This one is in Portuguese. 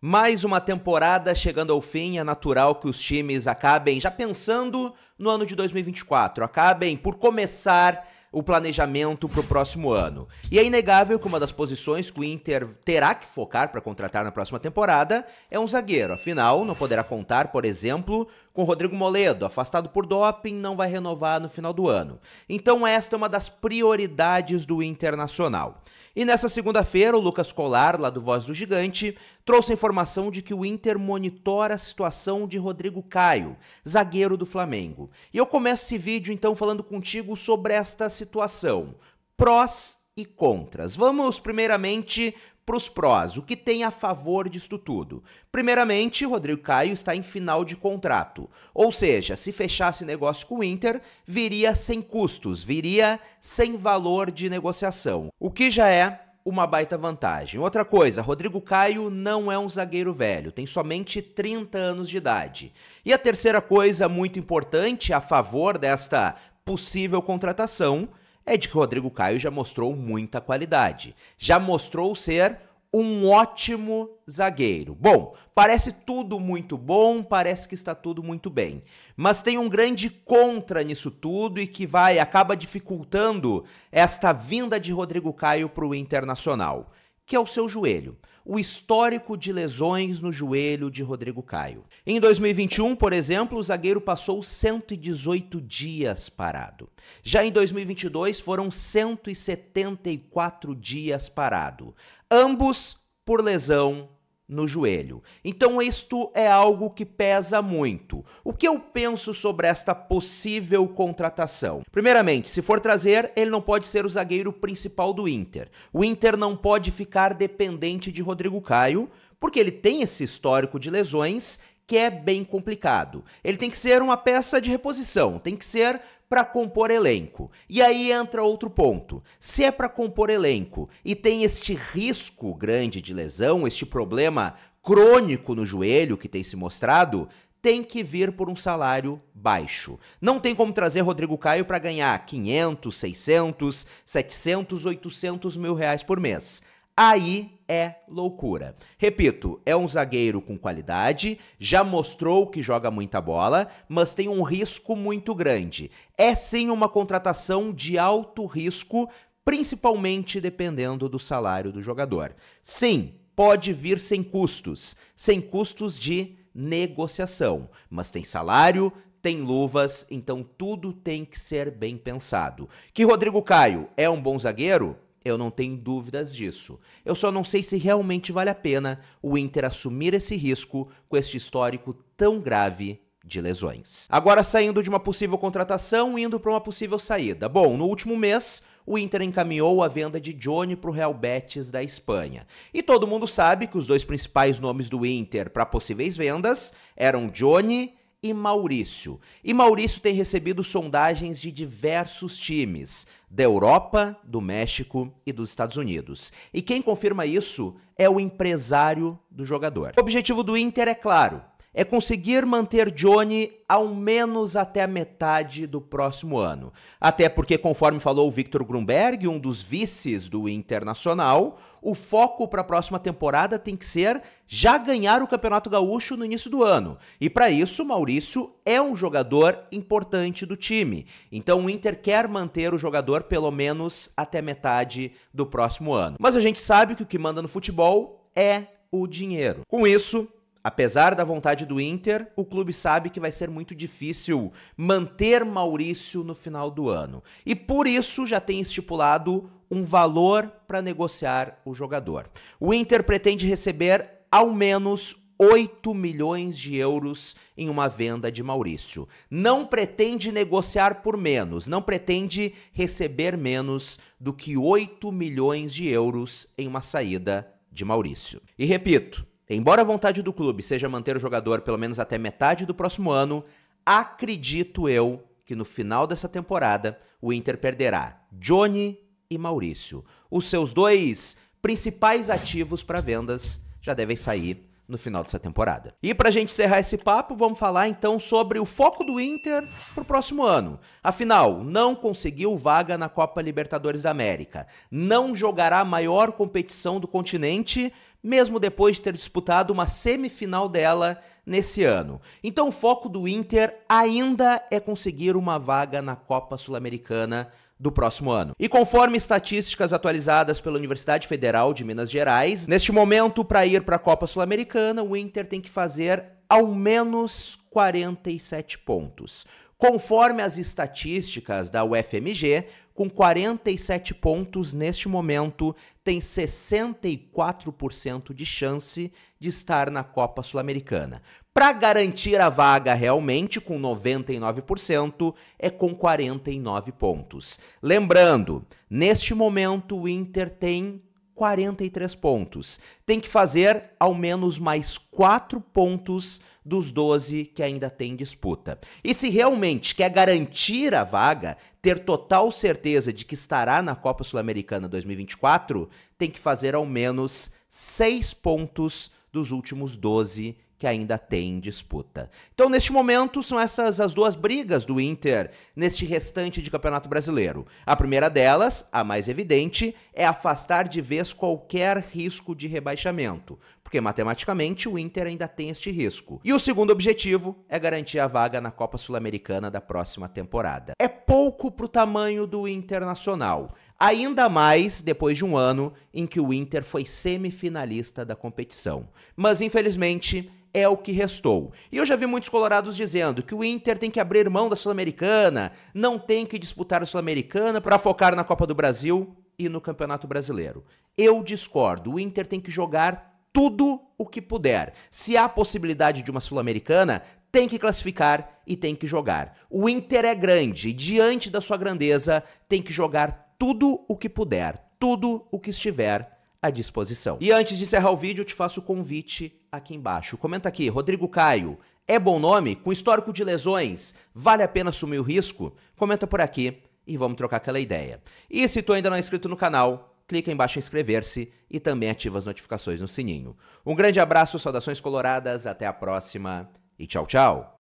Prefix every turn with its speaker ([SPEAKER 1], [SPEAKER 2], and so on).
[SPEAKER 1] Mais uma temporada chegando ao fim, é natural que os times acabem já pensando no ano de 2024, acabem por começar o planejamento para o próximo ano. E é inegável que uma das posições que o Inter terá que focar para contratar na próxima temporada é um zagueiro. Afinal, não poderá contar, por exemplo, com Rodrigo Moledo, afastado por doping, não vai renovar no final do ano. Então, esta é uma das prioridades do Internacional. E nessa segunda-feira, o Lucas Colar, lá do Voz do Gigante, trouxe a informação de que o Inter monitora a situação de Rodrigo Caio, zagueiro do Flamengo. E eu começo esse vídeo então falando contigo sobre esta situação situação. Prós e contras. Vamos primeiramente para os prós, o que tem a favor disto tudo? Primeiramente, Rodrigo Caio está em final de contrato, ou seja, se fechasse negócio com o Inter, viria sem custos, viria sem valor de negociação, o que já é uma baita vantagem. Outra coisa, Rodrigo Caio não é um zagueiro velho, tem somente 30 anos de idade. E a terceira coisa muito importante a favor desta possível contratação é de que o Rodrigo Caio já mostrou muita qualidade. Já mostrou ser um ótimo zagueiro. Bom, parece tudo muito bom, parece que está tudo muito bem. Mas tem um grande contra nisso tudo e que vai acaba dificultando esta vinda de Rodrigo Caio para o Internacional, que é o seu joelho o histórico de lesões no joelho de Rodrigo Caio. Em 2021, por exemplo, o zagueiro passou 118 dias parado. Já em 2022, foram 174 dias parado, ambos por lesão no joelho. Então, isto é algo que pesa muito. O que eu penso sobre esta possível contratação? Primeiramente, se for trazer, ele não pode ser o zagueiro principal do Inter. O Inter não pode ficar dependente de Rodrigo Caio, porque ele tem esse histórico de lesões que é bem complicado. Ele tem que ser uma peça de reposição, tem que ser para compor elenco. E aí entra outro ponto. Se é para compor elenco e tem este risco grande de lesão, este problema crônico no joelho que tem se mostrado, tem que vir por um salário baixo. Não tem como trazer Rodrigo Caio para ganhar 500, 600, 700, 800 mil reais por mês aí é loucura. Repito, é um zagueiro com qualidade, já mostrou que joga muita bola, mas tem um risco muito grande. É sim uma contratação de alto risco, principalmente dependendo do salário do jogador. Sim, pode vir sem custos, sem custos de negociação, mas tem salário, tem luvas, então tudo tem que ser bem pensado. Que Rodrigo Caio é um bom zagueiro? Eu não tenho dúvidas disso. Eu só não sei se realmente vale a pena o Inter assumir esse risco com este histórico tão grave de lesões. Agora saindo de uma possível contratação, indo para uma possível saída. Bom, no último mês, o Inter encaminhou a venda de Johnny para o Real Betis da Espanha. E todo mundo sabe que os dois principais nomes do Inter para possíveis vendas eram Johnny e Maurício. E Maurício tem recebido sondagens de diversos times, da Europa, do México e dos Estados Unidos. E quem confirma isso é o empresário do jogador. O objetivo do Inter é claro: é conseguir manter Johnny ao menos até a metade do próximo ano. Até porque, conforme falou o Victor Grunberg, um dos vices do Internacional, o foco para a próxima temporada tem que ser já ganhar o Campeonato Gaúcho no início do ano. E para isso, Maurício é um jogador importante do time. Então o Inter quer manter o jogador pelo menos até metade do próximo ano. Mas a gente sabe que o que manda no futebol é o dinheiro. Com isso, Apesar da vontade do Inter, o clube sabe que vai ser muito difícil manter Maurício no final do ano. E por isso já tem estipulado um valor para negociar o jogador. O Inter pretende receber ao menos 8 milhões de euros em uma venda de Maurício. Não pretende negociar por menos, não pretende receber menos do que 8 milhões de euros em uma saída de Maurício. E repito, Embora a vontade do clube seja manter o jogador pelo menos até metade do próximo ano, acredito eu que no final dessa temporada o Inter perderá Johnny e Maurício. Os seus dois principais ativos para vendas já devem sair no final dessa temporada. E para a gente encerrar esse papo, vamos falar então sobre o foco do Inter para o próximo ano. Afinal, não conseguiu vaga na Copa Libertadores da América, não jogará a maior competição do continente mesmo depois de ter disputado uma semifinal dela nesse ano. Então o foco do Inter ainda é conseguir uma vaga na Copa Sul-Americana do próximo ano. E conforme estatísticas atualizadas pela Universidade Federal de Minas Gerais, neste momento, para ir para a Copa Sul-Americana, o Inter tem que fazer ao menos 47 pontos. Conforme as estatísticas da UFMG, com 47 pontos neste momento, tem 64% de chance de estar na Copa Sul-Americana. Para garantir a vaga realmente, com 99%, é com 49 pontos. Lembrando, neste momento o Inter tem 43 pontos. Tem que fazer ao menos mais 4 pontos dos 12 que ainda tem disputa. E se realmente quer garantir a vaga, ter total certeza de que estará na Copa Sul-Americana 2024, tem que fazer ao menos 6 pontos dos últimos 12 que ainda tem disputa. Então, neste momento, são essas as duas brigas do Inter neste restante de Campeonato Brasileiro. A primeira delas, a mais evidente, é afastar de vez qualquer risco de rebaixamento, porque matematicamente o Inter ainda tem este risco. E o segundo objetivo é garantir a vaga na Copa Sul-Americana da próxima temporada. É pouco pro tamanho do Internacional. Ainda mais depois de um ano em que o Inter foi semifinalista da competição. Mas infelizmente é o que restou. E eu já vi muitos colorados dizendo que o Inter tem que abrir mão da Sul-Americana, não tem que disputar a Sul-Americana para focar na Copa do Brasil e no Campeonato Brasileiro. Eu discordo. O Inter tem que jogar tudo o que puder. Se há possibilidade de uma Sul-Americana, tem que classificar e tem que jogar. O Inter é grande, e diante da sua grandeza, tem que jogar tudo o que puder, tudo o que estiver à disposição. E antes de encerrar o vídeo, eu te faço o convite aqui embaixo. Comenta aqui, Rodrigo Caio, é bom nome? Com histórico de lesões, vale a pena assumir o risco? Comenta por aqui e vamos trocar aquela ideia. E se tu ainda não é inscrito no canal, clica embaixo em inscrever-se e também ativa as notificações no sininho. Um grande abraço, saudações coloradas, até a próxima e tchau, tchau!